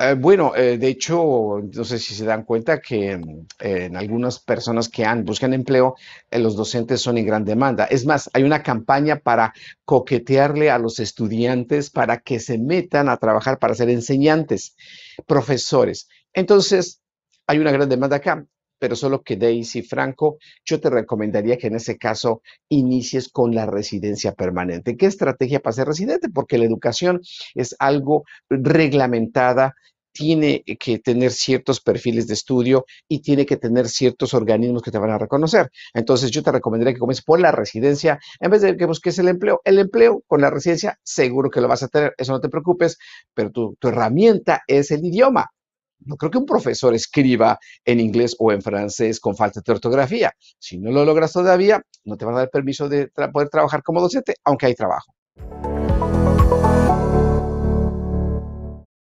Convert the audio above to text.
Eh, bueno, eh, de hecho, no sé si se dan cuenta que mm, en algunas personas que han, buscan empleo, eh, los docentes son en gran demanda. Es más, hay una campaña para coquetearle a los estudiantes para que se metan a trabajar para ser enseñantes, profesores. Entonces, hay una gran demanda acá pero solo que Daisy Franco, yo te recomendaría que en ese caso inicies con la residencia permanente. ¿Qué estrategia para ser residente? Porque la educación es algo reglamentada tiene que tener ciertos perfiles de estudio y tiene que tener ciertos organismos que te van a reconocer. Entonces yo te recomendaría que comiences por la residencia en vez de que busques el empleo. El empleo con la residencia seguro que lo vas a tener, eso no te preocupes, pero tu, tu herramienta es el idioma no creo que un profesor escriba en inglés o en francés con falta de ortografía. Si no lo logras todavía, no te van a dar permiso de poder trabajar como docente, aunque hay trabajo.